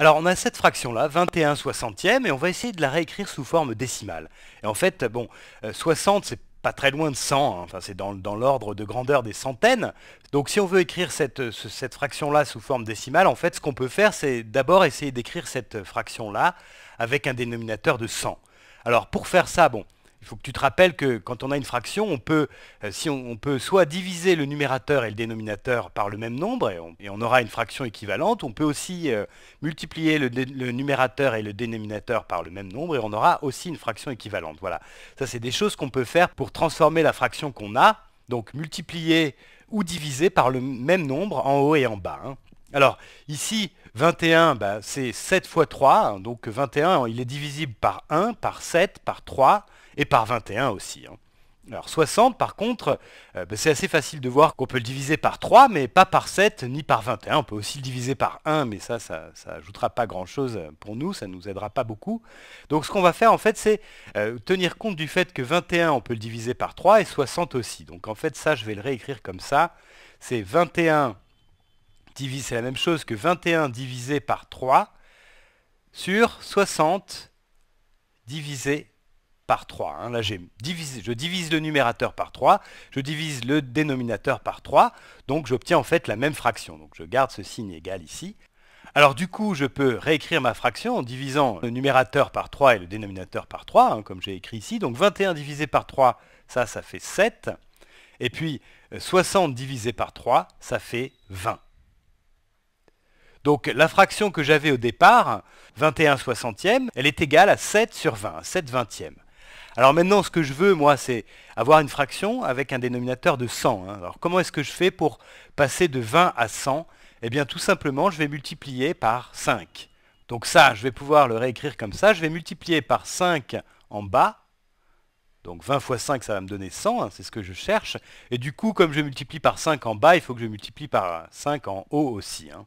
Alors on a cette fraction-là, 21 soixantième, et on va essayer de la réécrire sous forme décimale. Et en fait, bon, 60 euh, c'est pas très loin de 100, hein. c'est dans, l'ordre de grandeur des centaines. Donc si on veut écrire cette, cette fraction-là sous forme décimale, en fait ce qu'on peut faire c'est d'abord essayer d'écrire cette fraction-là avec un dénominateur de 100. Alors pour faire ça, bon, il faut que tu te rappelles que quand on a une fraction, on peut, euh, si on, peut soit diviser le numérateur et le dénominateur par le même nombre, et on, aura une fraction équivalente, on peut aussi euh, multiplier le, numérateur et le dénominateur par le même nombre, et on aura aussi une fraction équivalente. Voilà, ça c'est des choses qu'on peut faire pour transformer la fraction qu'on a, donc multiplier ou diviser par le même nombre en haut et en bas. Hein. Alors ici, 21, bah, c'est 7 fois 3, hein, donc 21, il est divisible par 1, par 7, par 3, et par 21 aussi. Hein. Alors 60 par contre, euh, bah, c'est assez facile de voir qu'on peut le diviser par 3, mais pas par 7 ni par 21. On peut aussi le diviser par 1, mais ça, ça, ça ajoutera pas grand chose euh, pour nous, ça ne nous aidera pas beaucoup. Donc ce qu'on va faire en fait, c'est euh, tenir compte du fait que 21 on peut le diviser par 3 et 60 aussi. Donc en fait ça, je vais le réécrire comme ça. C'est 21 divisé, c'est la même chose que 21 divisé par 3 sur 60 divisé par 3. Hein. Là, divisé, je divise le numérateur par 3, je divise le dénominateur par 3, donc j'obtiens en fait la même fraction. Donc je garde ce signe égal ici. Alors du coup, je peux réécrire ma fraction en divisant le numérateur par 3 et le dénominateur par 3, hein, comme j'ai écrit ici. Donc 21 divisé par 3, ça, ça fait 7. Et puis 60 euh, divisé par 3, ça fait 20. Donc la fraction que j'avais au départ, 21 soixantièmes, elle est égale à 7 sur 20, 7 e alors maintenant, ce que je veux, moi, c'est avoir une fraction avec un dénominateur de 100. Hein. Alors comment est-ce que je fais pour passer de 20 à 100 Eh bien tout simplement, je vais multiplier par 5. Donc ça, je vais pouvoir le réécrire comme ça. Je vais multiplier par 5 en bas. Donc 20 fois 5, ça va me donner 100, hein, c'est ce que je cherche. Et du coup, comme je multiplie par 5 en bas, il faut que je multiplie par 5 en haut aussi. Hein.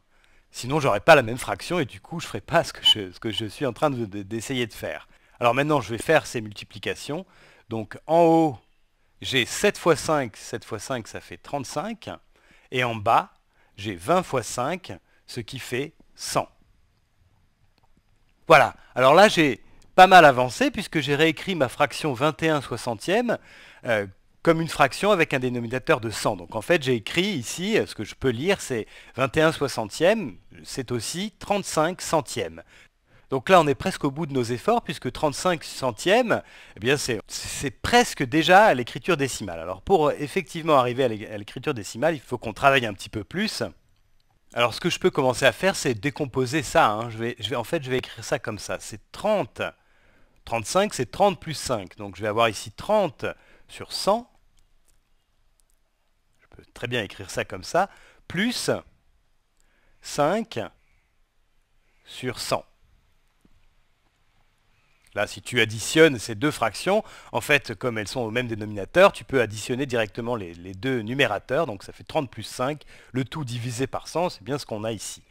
Sinon je n'aurai pas la même fraction et du coup, je ne ferai pas ce que je, suis en train d'essayer de faire. Alors maintenant, je vais faire ces multiplications. Donc en haut, j'ai 7 fois 5, 7 fois 5, ça fait 35. Et en bas, j'ai 20 fois 5, ce qui fait 100. Voilà. Alors là, j'ai pas mal avancé puisque j'ai réécrit ma fraction 21 soixantième euh, comme une fraction avec un dénominateur de 100. Donc en fait, j'ai écrit ici, euh, ce que je peux lire, c'est 21 soixantième, c'est aussi 35 centièmes. Donc là, on est presque au bout de nos efforts, puisque 35 centièmes, eh bien c'est presque déjà à l'écriture décimale. Alors pour euh, effectivement arriver à l'écriture décimale, il faut qu'on travaille un petit peu plus. Alors ce que je peux commencer à faire, c'est décomposer ça. Hein. Je vais, je vais, en fait, je vais écrire ça comme ça. C'est 30. 35, c'est 30 plus 5. Donc je vais avoir ici 30 sur 100. Je peux très bien écrire ça comme ça. Plus 5 sur 100. Là, si tu additionnes ces deux fractions, en fait, comme elles sont au même dénominateur, tu peux additionner directement les, deux numérateurs, donc ça fait 30 plus 5, le tout divisé par 100, c'est bien ce qu'on a ici.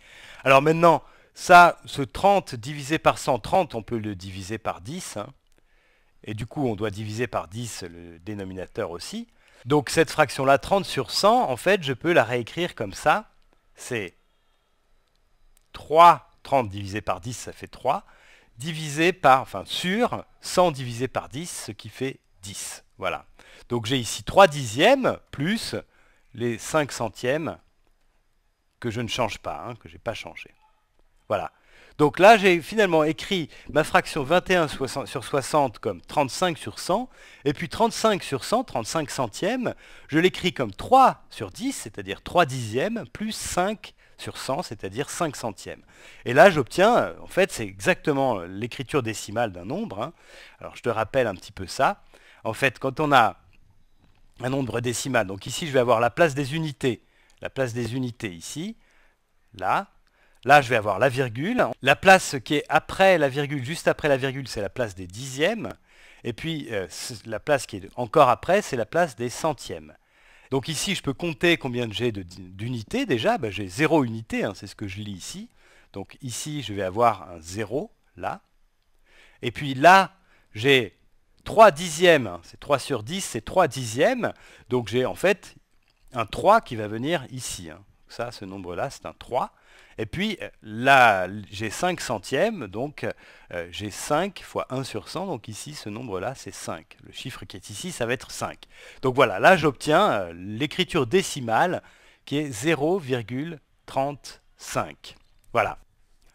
Alors maintenant, ça, ce 30 divisé par 130, on peut le diviser par 10, hein. et du coup, on doit diviser par 10 le dénominateur aussi. Donc cette fraction-là, 30 sur 100, en fait, je peux la réécrire comme ça. C'est 3, 30 divisé par 10, ça fait 3 divisé par, enfin sur 100 divisé par 10, ce qui fait 10. Voilà. Donc j'ai ici 3 dixièmes plus les 5 centièmes que je ne change pas, hein, que je n'ai pas changé. Voilà. Donc là, j'ai finalement écrit ma fraction 21 sur 60 comme 35 sur 100, et puis 35 sur 100, 35 centièmes, je l'écris comme 3 sur 10, c'est-à-dire 3 dixièmes, plus 5 sur 100, c'est-à-dire 5 centièmes. Et là, j'obtiens, euh, en fait, c'est exactement euh, l'écriture décimale d'un nombre. Hein. Alors, je te rappelle un petit peu ça. En fait, quand on a un nombre décimal, donc ici, je vais avoir la place des unités. La place des unités ici, là. Là, je vais avoir la virgule. La place qui est après la virgule, juste après la virgule, c'est la place des dixièmes. Et puis, euh, la place qui est encore après, c'est la place des centièmes. Donc ici, je peux compter combien j'ai d'unités déjà. Ben, j'ai 0 unités, hein, c'est ce que je lis ici. Donc ici, je vais avoir un 0, là. Et puis là, j'ai 3 dixièmes. Hein, c'est 3 sur 10, c'est 3 dixièmes. Donc j'ai en fait un 3 qui va venir ici. Hein. Ça, ce nombre-là, c'est un 3. Et puis euh, là, j'ai 5 centièmes, donc euh, j'ai 5 fois 1 sur 100, donc ici ce nombre-là c'est 5. Le chiffre qui est ici, ça va être 5. Donc voilà, là j'obtiens euh, l'écriture décimale qui est 0,35. Voilà.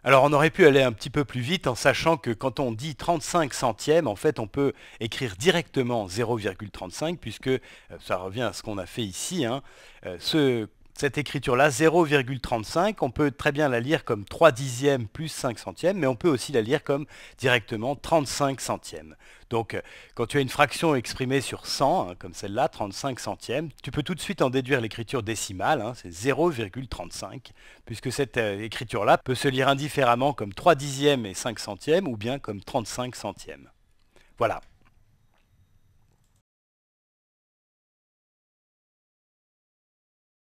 Alors on aurait pu aller un petit peu plus vite en sachant que quand on dit 35 centièmes, en fait on peut écrire directement 0,35 puisque ça revient à ce qu'on a fait ici. Hein, ce cette écriture-là, 0,35, on peut très bien la lire comme 3 dixièmes plus 5 centièmes, mais on peut aussi la lire comme directement 35 centièmes. Donc euh, quand tu as une fraction exprimée sur 100, hein, comme celle-là, 35 centièmes, tu peux tout de suite en déduire l'écriture décimale, hein, c'est 0,35, puisque cette euh, écriture-là peut se lire indifféremment comme 3 dixièmes et 5 centièmes, ou bien comme 35 centièmes. Voilà.